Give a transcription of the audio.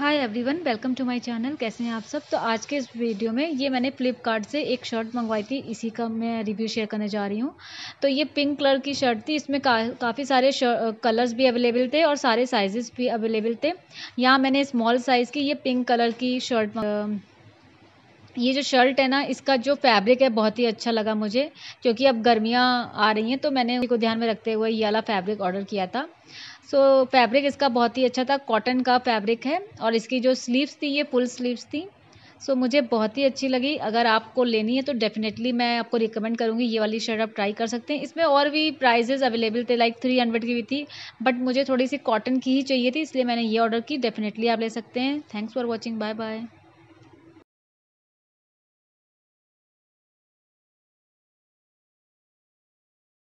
hi everyone welcome to my channel कैसे हैं आप सब तो आज के इस वीडियो में ये मैंने फ्लिपकार्ट से एक शर्ट मंगवाई थी इसी का मैं रिव्यू शेयर करने जा रही हूँ तो ये पिंक कलर की शर्ट थी इसमें का, काफ़ी सारे कलर्स भी अवेलेबल थे और सारे साइजेस भी अवेलेबल थे यहाँ मैंने स्मॉल साइज़ की ये पिंक कलर की शर्ट ये जो शर्ट है ना इसका जो फैब्रिक है बहुत ही अच्छा लगा मुझे क्योंकि अब गर्मियाँ आ रही हैं तो मैंने उनको ध्यान में रखते हुए ये वाला फैब्रिक ऑर्डर किया था सो so, फैब्रिक इसका बहुत ही अच्छा था कॉटन का फैब्रिक है और इसकी जो स्लीव्स थी ये फुल स्लीव्स थी सो so, मुझे बहुत ही अच्छी लगी अगर आपको लेनी है तो डेफिनेटली मैं आपको रिकमेंड करूँगी ये वाली शर्ट आप ट्राई कर सकते हैं इसमें और भी प्राइजेज़ अवेलेबल थे लाइक थ्री हंड्रेड की भी थी बट मुझे थोड़ी सी कॉटन की ही चाहिए थी इसलिए मैंने ये ऑर्डर की डेफिनेटली आप ले सकते हैं thanks for watching bye bye